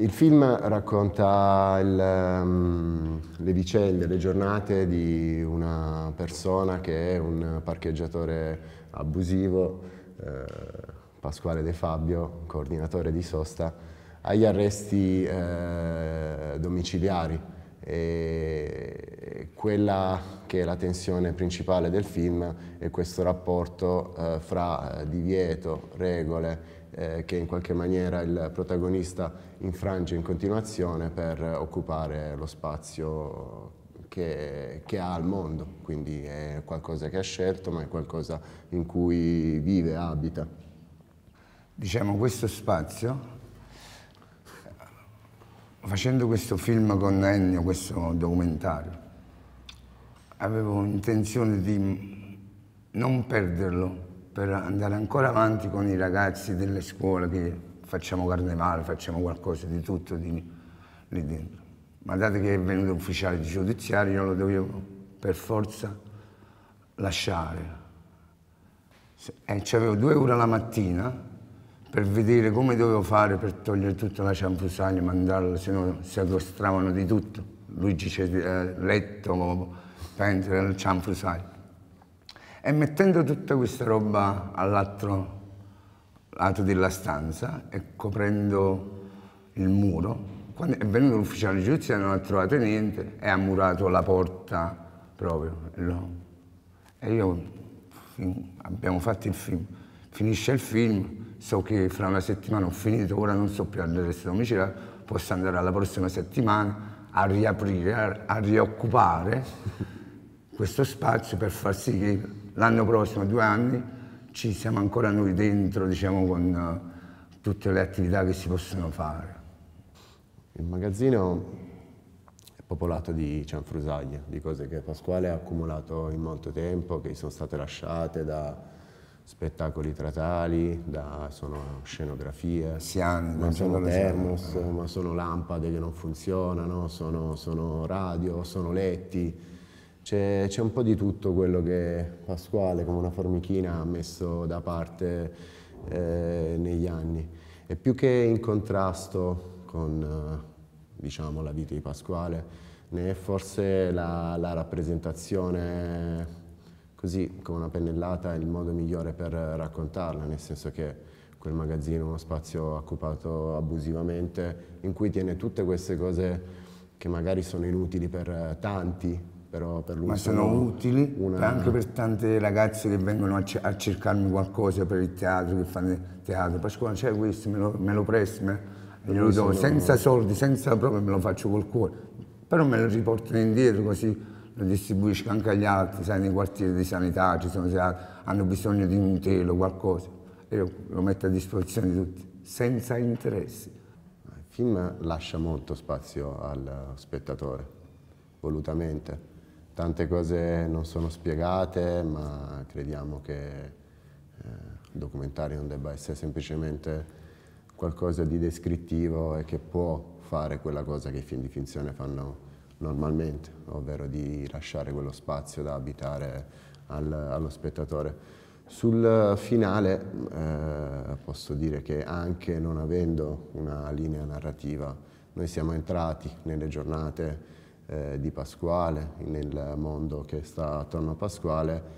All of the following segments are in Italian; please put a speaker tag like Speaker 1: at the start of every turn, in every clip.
Speaker 1: Il film racconta il, um, le vicende, le giornate di una persona che è un parcheggiatore abusivo, eh, Pasquale De Fabio, coordinatore di sosta, agli arresti eh, domiciliari. E quella che è la tensione principale del film è questo rapporto eh, fra eh, divieto, regole eh, che in qualche maniera il protagonista infrange in continuazione per occupare lo spazio che, che, ha al mondo, quindi è qualcosa che ha scelto ma è qualcosa in cui vive, abita. Diciamo questo spazio,
Speaker 2: facendo questo film con Ennio, questo documentario, avevo intenzione di non perderlo per andare ancora avanti con i ragazzi delle scuole che facciamo carnevale, facciamo qualcosa di tutto di, lì dentro. Ma dato che è venuto ufficiale di giudiziario, io lo dovevo per forza lasciare. E eh, avevo due ore la mattina per vedere come dovevo fare per togliere tutta la cianfusagna, mandarla, se no si addostravano di tutto. Luigi c'è eh, letto, pentole, cianfusagna. E mettendo tutta questa roba all'altro lato della stanza e coprendo il muro, quando è venuto l'ufficiale di giudiziario non ha trovato niente e ha murato la porta proprio. E io abbiamo fatto il film. Finisce il film, so che fra una settimana ho finito, ora non so più all'arresto domiciliare, posso andare alla prossima settimana a riaprire, a, a rioccupare questo spazio per far sì che l'anno prossimo, due anni, ci siamo ancora noi dentro, diciamo, con eh, tutte le attività che si
Speaker 1: possono fare. Il magazzino è popolato di cianfrusaglie, di cose che Pasquale ha accumulato in molto tempo, che sono state lasciate da spettacoli tratali, da, sono scenografie, Siano, ma sono termos, ma sono lampade che non funzionano, sono, sono radio, sono letti c'è, un po' di tutto quello che Pasquale, come una formichina, ha messo da parte eh, negli anni. E più che in contrasto con eh, diciamo, la vita di Pasquale, ne è forse la, la rappresentazione così, come una pennellata, il modo migliore per raccontarla, nel senso che quel magazzino è uno spazio occupato abusivamente, in cui tiene tutte queste cose che magari sono inutili per tanti, però per lui Ma sono, sono utili una... Cioè, anche per
Speaker 2: tante ragazze che vengono a, a, cercarmi qualcosa per il teatro, che fanno teatro. Pasquale c'è questo, me lo, me lo presti, me, glielo do, senza soldi, senza proprio me lo faccio col cuore. Però me lo riportano indietro così lo distribuisco anche agli altri, sai, nei quartieri di sanità, ci sono, sai, hanno bisogno di un telo, qualcosa. E io lo metto a disposizione di tutti, senza interessi.
Speaker 1: Il film lascia molto spazio al spettatore, volutamente. Tante cose non sono spiegate, ma crediamo che eh, il documentario non debba essere semplicemente qualcosa di descrittivo e che può fare quella cosa che i film di finzione fanno normalmente, ovvero di lasciare quello spazio da abitare al, allo spettatore. Sul finale eh, posso dire che anche non avendo una linea narrativa, noi siamo entrati nelle giornate eh, di Pasquale, nel mondo che sta attorno a Pasquale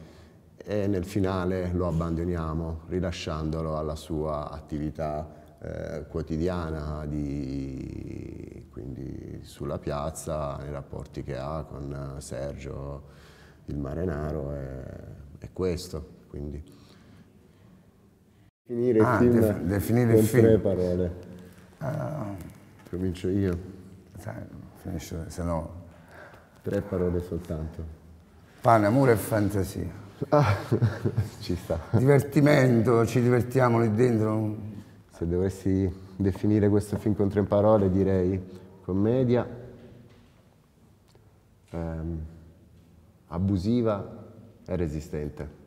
Speaker 1: e nel finale lo abbandoniamo rilasciandolo alla sua attività eh, quotidiana, di, quindi sulla piazza, nei rapporti che ha con eh, Sergio, il Marenaro e, questo. Quindi. Definire ah, il film def definire con il film. tre parole.
Speaker 2: Uh, Comincio io. Finisce, se no Tre parole soltanto. Pane, amore e fantasia. Ah, ci
Speaker 1: sta. Divertimento, ci divertiamo lì dentro. Se dovessi definire questo film con tre parole direi commedia, ehm, abusiva e resistente.